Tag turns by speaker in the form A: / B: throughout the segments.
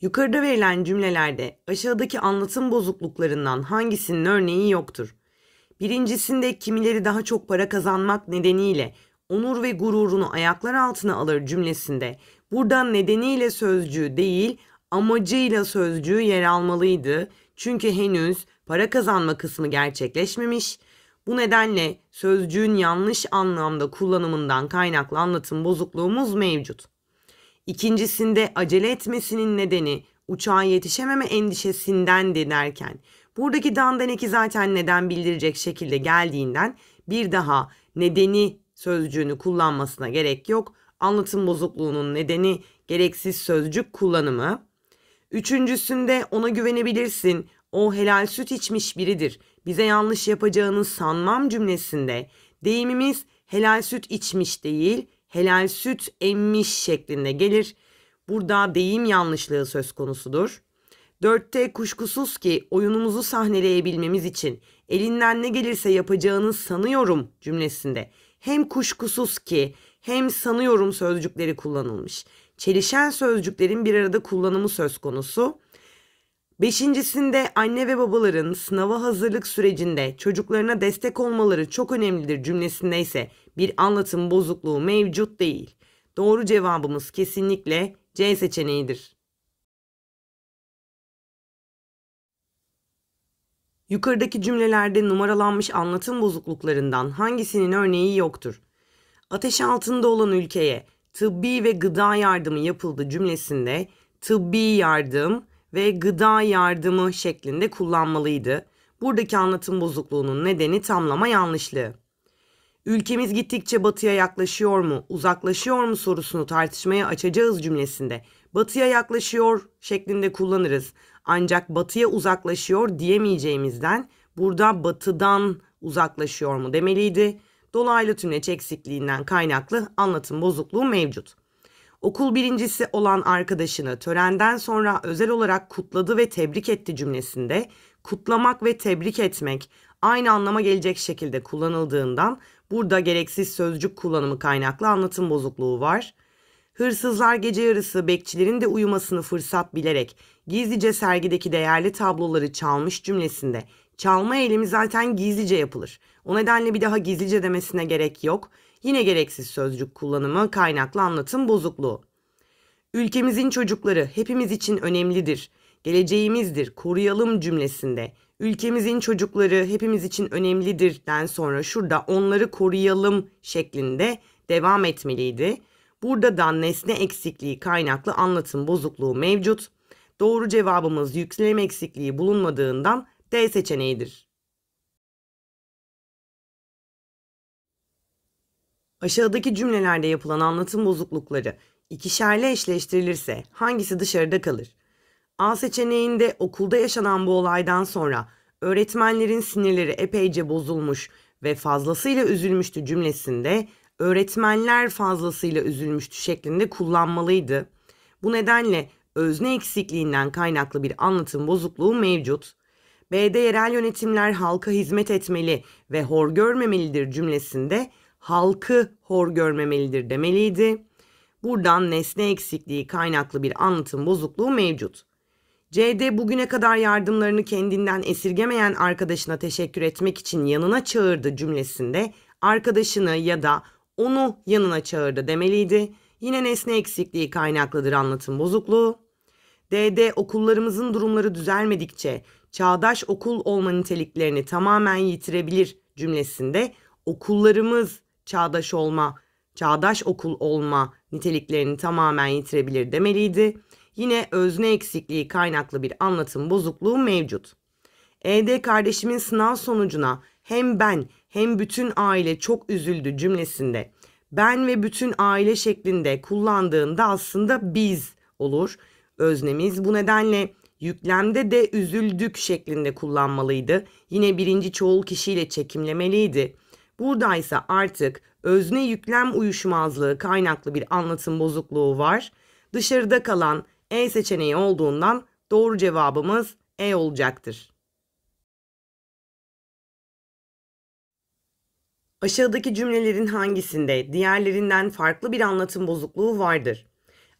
A: Yukarıda verilen cümlelerde aşağıdaki anlatım bozukluklarından hangisinin örneği yoktur? Birincisinde kimileri daha çok para kazanmak nedeniyle onur ve gururunu ayaklar altına alır cümlesinde burada nedeniyle sözcüğü değil amacıyla sözcüğü yer almalıydı. Çünkü henüz para kazanma kısmı gerçekleşmemiş. Bu nedenle sözcüğün yanlış anlamda kullanımından kaynaklı anlatım bozukluğumuz mevcut. İkincisinde acele etmesinin nedeni uçağa yetişememe endişesindendi derken buradaki dandaneki zaten neden bildirecek şekilde geldiğinden bir daha nedeni sözcüğünü kullanmasına gerek yok. Anlatım bozukluğunun nedeni gereksiz sözcük kullanımı. Üçüncüsünde ona güvenebilirsin. O helal süt içmiş biridir. Bize yanlış yapacağını sanmam cümlesinde deyimimiz helal süt içmiş değil, helal süt emmiş şeklinde gelir. Burada deyim yanlışlığı söz konusudur. Dörtte kuşkusuz ki oyunumuzu sahneleyebilmemiz için elinden ne gelirse yapacağını sanıyorum cümlesinde hem kuşkusuz ki hem sanıyorum sözcükleri kullanılmış. Çelişen sözcüklerin bir arada kullanımı söz konusu. Beşincisinde anne ve babaların sınava hazırlık sürecinde çocuklarına destek olmaları çok önemlidir cümlesinde ise bir anlatım bozukluğu mevcut değil. Doğru cevabımız kesinlikle C seçeneğidir. Yukarıdaki cümlelerde numaralanmış anlatım bozukluklarından hangisinin örneği yoktur? Ateş altında olan ülkeye tıbbi ve gıda yardımı yapıldı cümlesinde tıbbi yardım ve gıda yardımı şeklinde kullanmalıydı. Buradaki anlatım bozukluğunun nedeni tamlama yanlışlığı. Ülkemiz gittikçe batıya yaklaşıyor mu, uzaklaşıyor mu sorusunu tartışmaya açacağız cümlesinde batıya yaklaşıyor şeklinde kullanırız. Ancak batıya uzaklaşıyor diyemeyeceğimizden burada batıdan uzaklaşıyor mu demeliydi. Dolaylı tüneç eksikliğinden kaynaklı anlatım bozukluğu mevcut. Okul birincisi olan arkadaşını törenden sonra özel olarak kutladı ve tebrik etti cümlesinde kutlamak ve tebrik etmek aynı anlama gelecek şekilde kullanıldığından burada gereksiz sözcük kullanımı kaynaklı anlatım bozukluğu var. Hırsızlar gece yarısı bekçilerin de uyumasını fırsat bilerek gizlice sergideki değerli tabloları çalmış cümlesinde çalma eylemi zaten gizlice yapılır. O nedenle bir daha gizlice demesine gerek yok. Yine gereksiz sözcük kullanımı, kaynaklı anlatım bozukluğu. Ülkemizin çocukları hepimiz için önemlidir. Geleceğimizdir. Koruyalım cümlesinde ülkemizin çocukları hepimiz için önemlidirden sonra şurada onları koruyalım şeklinde devam etmeliydi. Burada da nesne eksikliği kaynaklı anlatım bozukluğu mevcut. Doğru cevabımız yüklem eksikliği bulunmadığından D seçeneğidir. Aşağıdaki cümlelerde yapılan anlatım bozuklukları ikişerli eşleştirilirse hangisi dışarıda kalır? A seçeneğinde okulda yaşanan bu olaydan sonra öğretmenlerin sinirleri epeyce bozulmuş ve fazlasıyla üzülmüştü cümlesinde öğretmenler fazlasıyla üzülmüştü şeklinde kullanmalıydı. Bu nedenle özne eksikliğinden kaynaklı bir anlatım bozukluğu mevcut. B'de yerel yönetimler halka hizmet etmeli ve hor görmemelidir cümlesinde halkı hor görmemelidir demeliydi. Buradan nesne eksikliği kaynaklı bir anlatım bozukluğu mevcut. CD bugüne kadar yardımlarını kendinden esirgemeyen arkadaşına teşekkür etmek için yanına çağırdı cümlesinde arkadaşını ya da onu yanına çağırdı demeliydi. Yine nesne eksikliği kaynaklıdır anlatım bozukluğu. DD okullarımızın durumları düzelmedikçe çağdaş okul olma niteliklerini tamamen yitirebilir cümlesinde okullarımız çağdaş olma, çağdaş okul olma niteliklerini tamamen yitirebilir demeliydi. Yine özne eksikliği kaynaklı bir anlatım bozukluğu mevcut. ED kardeşimin sınav sonucuna hem ben hem bütün aile çok üzüldü cümlesinde ben ve bütün aile şeklinde kullandığında aslında biz olur öznemiz. Bu nedenle yüklemde de üzüldük şeklinde kullanmalıydı. Yine birinci çoğul kişiyle çekimlemeliydi. Buradaysa artık özne yüklem uyuşmazlığı kaynaklı bir anlatım bozukluğu var. Dışarıda kalan E seçeneği olduğundan doğru cevabımız E olacaktır. Aşağıdaki cümlelerin hangisinde diğerlerinden farklı bir anlatım bozukluğu vardır?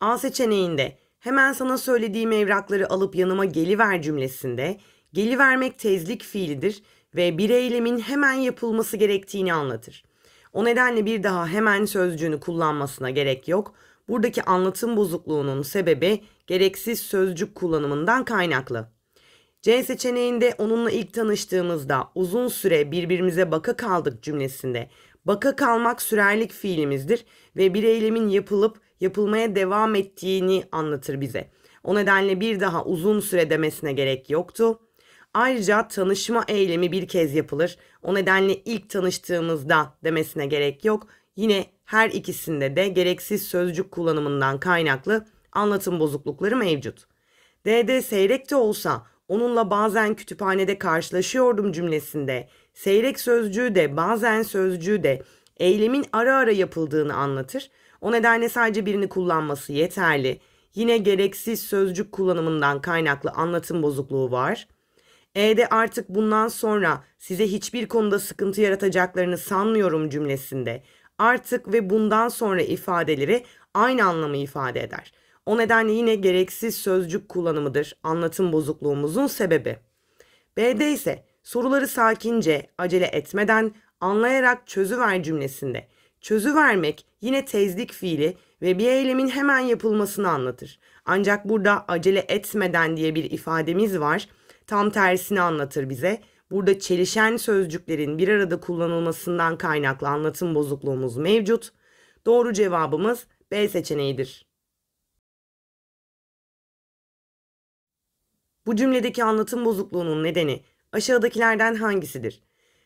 A: A seçeneğinde hemen sana söylediğim evrakları alıp yanıma geliver cümlesinde vermek tezlik fiilidir ve bir eylemin hemen yapılması gerektiğini anlatır. O nedenle bir daha hemen sözcüğünü kullanmasına gerek yok. Buradaki anlatım bozukluğunun sebebi gereksiz sözcük kullanımından kaynaklı. C seçeneğinde onunla ilk tanıştığımızda uzun süre birbirimize baka kaldık cümlesinde baka kalmak sürerlik fiilimizdir ve bir eylemin yapılıp yapılmaya devam ettiğini anlatır bize. O nedenle bir daha uzun süre demesine gerek yoktu. Ayrıca tanışma eylemi bir kez yapılır. O nedenle ilk tanıştığımızda demesine gerek yok. Yine her ikisinde de gereksiz sözcük kullanımından kaynaklı anlatım bozuklukları mevcut. DD seyrek de olsa onunla bazen kütüphanede karşılaşıyordum cümlesinde seyrek sözcüğü de bazen sözcüğü de eylemin ara ara yapıldığını anlatır. O nedenle sadece birini kullanması yeterli. Yine gereksiz sözcük kullanımından kaynaklı anlatım bozukluğu var. E'de artık bundan sonra size hiçbir konuda sıkıntı yaratacaklarını sanmıyorum cümlesinde artık ve bundan sonra ifadeleri aynı anlamı ifade eder. O nedenle yine gereksiz sözcük kullanımıdır anlatım bozukluğumuzun sebebi. B'de ise soruları sakince, acele etmeden, anlayarak çözüver cümlesinde. Çözüvermek yine tezlik fiili ve bir eylemin hemen yapılmasını anlatır. Ancak burada acele etmeden diye bir ifademiz var tam tersini anlatır bize. Burada çelişen sözcüklerin bir arada kullanılmasından kaynaklı anlatım bozukluğumuz mevcut. Doğru cevabımız B seçeneğidir. Bu cümledeki anlatım bozukluğunun nedeni aşağıdakilerden hangisidir?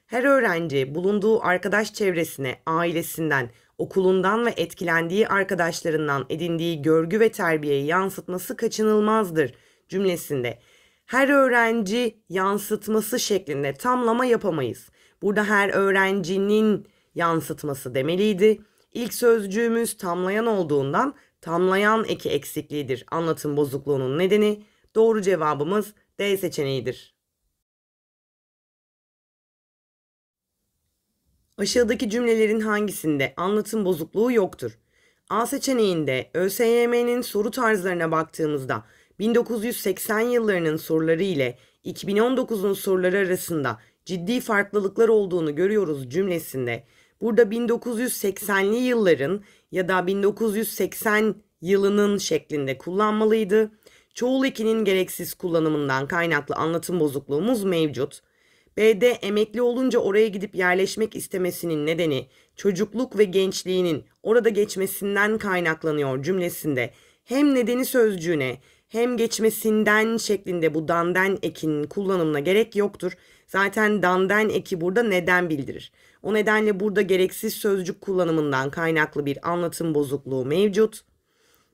A: Her öğrenci bulunduğu arkadaş çevresine, ailesinden, okulundan ve etkilendiği arkadaşlarından edindiği görgü ve terbiyeyi yansıtması kaçınılmazdır cümlesinde her öğrenci yansıtması şeklinde tamlama yapamayız. Burada her öğrencinin yansıtması demeliydi. İlk sözcüğümüz tamlayan olduğundan tamlayan eki eksikliğidir. Anlatım bozukluğunun nedeni doğru cevabımız D seçeneğidir. Aşağıdaki cümlelerin hangisinde anlatım bozukluğu yoktur? A seçeneğinde ÖSYM'nin soru tarzlarına baktığımızda 1980 yıllarının soruları ile 2019'un soruları arasında ciddi farklılıklar olduğunu görüyoruz cümlesinde burada 1980'li yılların ya da 1980 yılının şeklinde kullanmalıydı. Çoğul ekinin gereksiz kullanımından kaynaklı anlatım bozukluğumuz mevcut. B'de emekli olunca oraya gidip yerleşmek istemesinin nedeni çocukluk ve gençliğinin orada geçmesinden kaynaklanıyor cümlesinde hem nedeni sözcüğüne hem geçmesinden şeklinde bu danden ekinin kullanımına gerek yoktur. Zaten danden eki burada neden bildirir. O nedenle burada gereksiz sözcük kullanımından kaynaklı bir anlatım bozukluğu mevcut.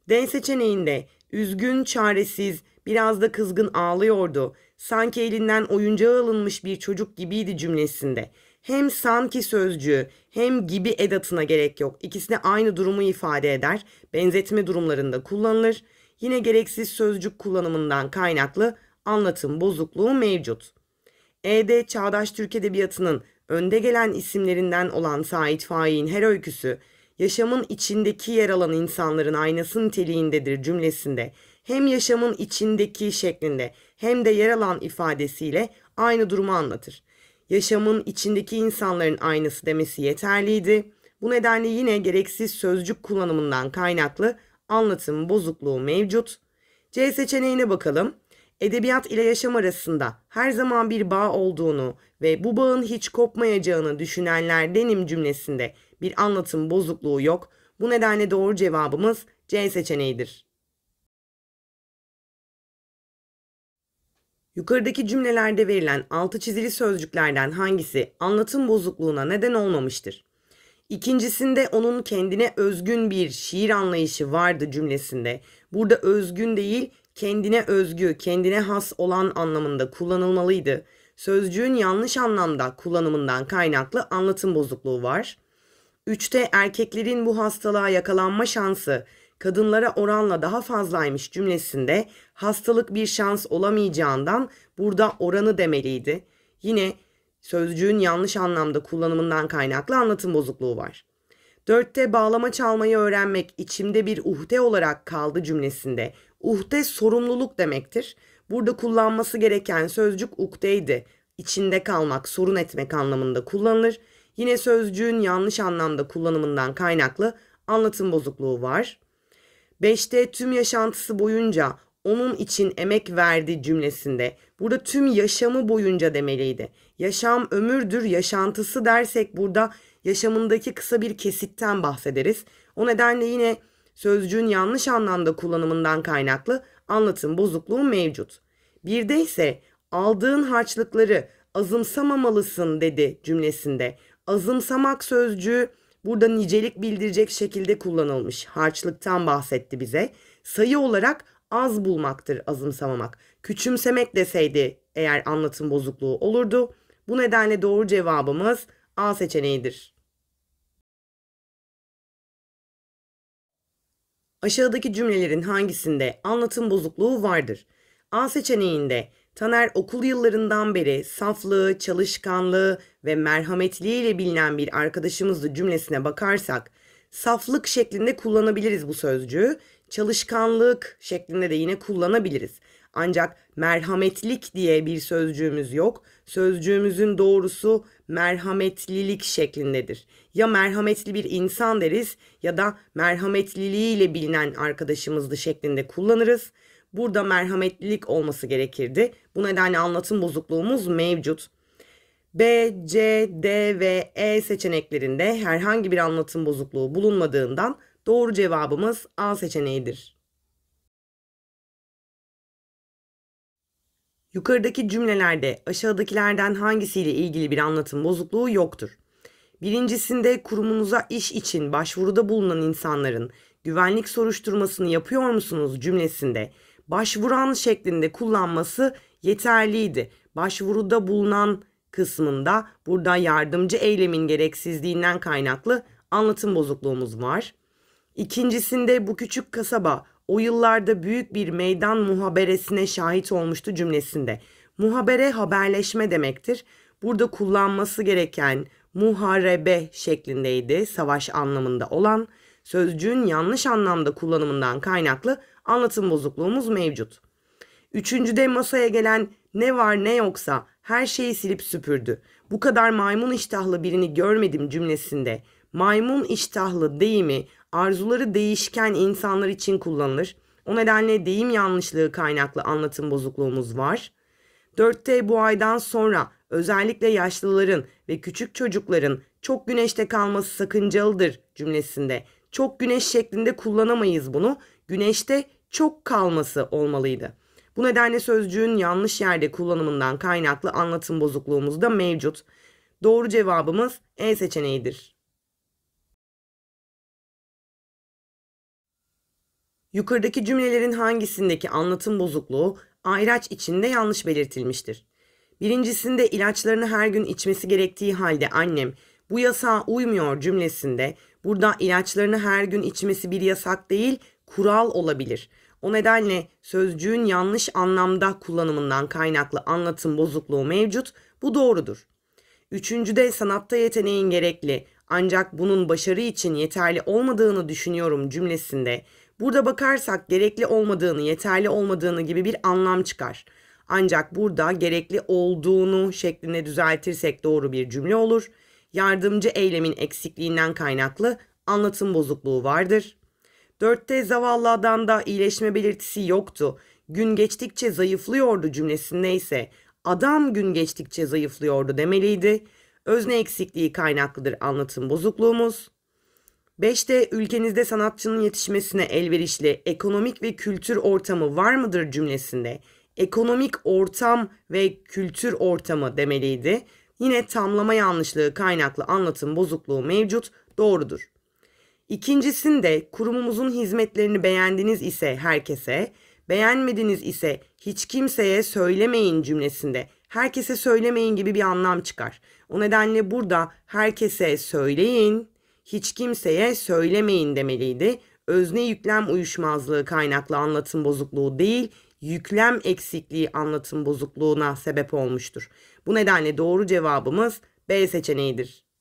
A: D seçeneğinde üzgün, çaresiz, biraz da kızgın ağlıyordu. Sanki elinden oyuncağı alınmış bir çocuk gibiydi cümlesinde. Hem sanki sözcüğü hem gibi edatına gerek yok. İkisine aynı durumu ifade eder. Benzetme durumlarında kullanılır yine gereksiz sözcük kullanımından kaynaklı anlatım bozukluğu mevcut. ED Çağdaş Türk Edebiyatı'nın önde gelen isimlerinden olan Said Faik'in her öyküsü, yaşamın içindeki yer alan insanların aynası niteliğindedir cümlesinde hem yaşamın içindeki şeklinde hem de yer alan ifadesiyle aynı durumu anlatır. Yaşamın içindeki insanların aynısı demesi yeterliydi. Bu nedenle yine gereksiz sözcük kullanımından kaynaklı anlatım bozukluğu mevcut. C seçeneğine bakalım. Edebiyat ile yaşam arasında her zaman bir bağ olduğunu ve bu bağın hiç kopmayacağını düşünenler denim cümlesinde bir anlatım bozukluğu yok. Bu nedenle doğru cevabımız C seçeneğidir. Yukarıdaki cümlelerde verilen altı çizili sözcüklerden hangisi anlatım bozukluğuna neden olmamıştır? İkincisinde onun kendine özgün bir şiir anlayışı vardı cümlesinde. Burada özgün değil, kendine özgü, kendine has olan anlamında kullanılmalıydı. Sözcüğün yanlış anlamda kullanımından kaynaklı anlatım bozukluğu var. Üçte erkeklerin bu hastalığa yakalanma şansı kadınlara oranla daha fazlaymış cümlesinde hastalık bir şans olamayacağından burada oranı demeliydi. Yine sözcüğün yanlış anlamda kullanımından kaynaklı anlatım bozukluğu var. Dörtte bağlama çalmayı öğrenmek içimde bir uhde olarak kaldı cümlesinde. Uhde sorumluluk demektir. Burada kullanması gereken sözcük uhdeydi. İçinde kalmak, sorun etmek anlamında kullanılır. Yine sözcüğün yanlış anlamda kullanımından kaynaklı anlatım bozukluğu var. Beşte tüm yaşantısı boyunca onun için emek verdi cümlesinde Burada tüm yaşamı boyunca demeliydi. Yaşam ömürdür, yaşantısı dersek burada yaşamındaki kısa bir kesitten bahsederiz. O nedenle yine sözcüğün yanlış anlamda kullanımından kaynaklı anlatım bozukluğu mevcut. Bir de ise aldığın harçlıkları azımsamamalısın dedi cümlesinde. Azımsamak sözcüğü burada nicelik bildirecek şekilde kullanılmış. Harçlıktan bahsetti bize. Sayı olarak az bulmaktır azımsamamak. Küçümsemek deseydi eğer anlatım bozukluğu olurdu. Bu nedenle doğru cevabımız A seçeneğidir. Aşağıdaki cümlelerin hangisinde anlatım bozukluğu vardır? A seçeneğinde Taner okul yıllarından beri saflığı, çalışkanlığı ve merhametliğiyle bilinen bir arkadaşımızdı cümlesine bakarsak saflık şeklinde kullanabiliriz bu sözcüğü çalışkanlık şeklinde de yine kullanabiliriz. Ancak merhametlik diye bir sözcüğümüz yok. Sözcüğümüzün doğrusu merhametlilik şeklindedir. Ya merhametli bir insan deriz ya da merhametliliğiyle bilinen arkadaşımızdı şeklinde kullanırız. Burada merhametlilik olması gerekirdi. Bu nedenle anlatım bozukluğumuz mevcut. B, C, D ve E seçeneklerinde herhangi bir anlatım bozukluğu bulunmadığından Doğru cevabımız A seçeneğidir. Yukarıdaki cümlelerde aşağıdakilerden hangisiyle ilgili bir anlatım bozukluğu yoktur? Birincisinde kurumunuza iş için başvuruda bulunan insanların güvenlik soruşturmasını yapıyor musunuz cümlesinde başvuran şeklinde kullanması yeterliydi. Başvuruda bulunan kısmında burada yardımcı eylemin gereksizliğinden kaynaklı anlatım bozukluğumuz var. İkincisinde bu küçük kasaba o yıllarda büyük bir meydan muhaberesine şahit olmuştu cümlesinde. Muhabere haberleşme demektir. Burada kullanması gereken muharebe şeklindeydi savaş anlamında olan. Sözcüğün yanlış anlamda kullanımından kaynaklı anlatım bozukluğumuz mevcut. Üçüncüde masaya gelen ne var ne yoksa her şeyi silip süpürdü. Bu kadar maymun iştahlı birini görmedim cümlesinde Maymun iştahlı deyimi arzuları değişken insanlar için kullanılır. O nedenle deyim yanlışlığı kaynaklı anlatım bozukluğumuz var. 4T bu aydan sonra özellikle yaşlıların ve küçük çocukların çok güneşte kalması sakıncalıdır cümlesinde. Çok güneş şeklinde kullanamayız bunu. Güneşte çok kalması olmalıydı. Bu nedenle sözcüğün yanlış yerde kullanımından kaynaklı anlatım bozukluğumuz da mevcut. Doğru cevabımız E seçeneğidir. Yukarıdaki cümlelerin hangisindeki anlatım bozukluğu ayraç içinde yanlış belirtilmiştir? Birincisinde ilaçlarını her gün içmesi gerektiği halde annem bu yasağa uymuyor cümlesinde burada ilaçlarını her gün içmesi bir yasak değil kural olabilir. O nedenle sözcüğün yanlış anlamda kullanımından kaynaklı anlatım bozukluğu mevcut. Bu doğrudur. Üçüncüde sanatta yeteneğin gerekli ancak bunun başarı için yeterli olmadığını düşünüyorum cümlesinde Burada bakarsak gerekli olmadığını, yeterli olmadığını gibi bir anlam çıkar. Ancak burada gerekli olduğunu şeklinde düzeltirsek doğru bir cümle olur. Yardımcı eylemin eksikliğinden kaynaklı anlatım bozukluğu vardır. Dörtte zavallı adamda iyileşme belirtisi yoktu. Gün geçtikçe zayıflıyordu cümlesinde ise adam gün geçtikçe zayıflıyordu demeliydi. Özne eksikliği kaynaklıdır anlatım bozukluğumuz. 5'te ülkenizde sanatçının yetişmesine elverişli ekonomik ve kültür ortamı var mıdır cümlesinde ekonomik ortam ve kültür ortamı demeliydi. Yine tamlama yanlışlığı kaynaklı anlatım bozukluğu mevcut, doğrudur. İkincisinde kurumumuzun hizmetlerini beğendiniz ise herkese, beğenmediniz ise hiç kimseye söylemeyin cümlesinde herkese söylemeyin gibi bir anlam çıkar. O nedenle burada herkese söyleyin hiç kimseye söylemeyin demeliydi. Özne yüklem uyuşmazlığı kaynaklı anlatım bozukluğu değil, yüklem eksikliği anlatım bozukluğuna sebep olmuştur. Bu nedenle doğru cevabımız B seçeneğidir.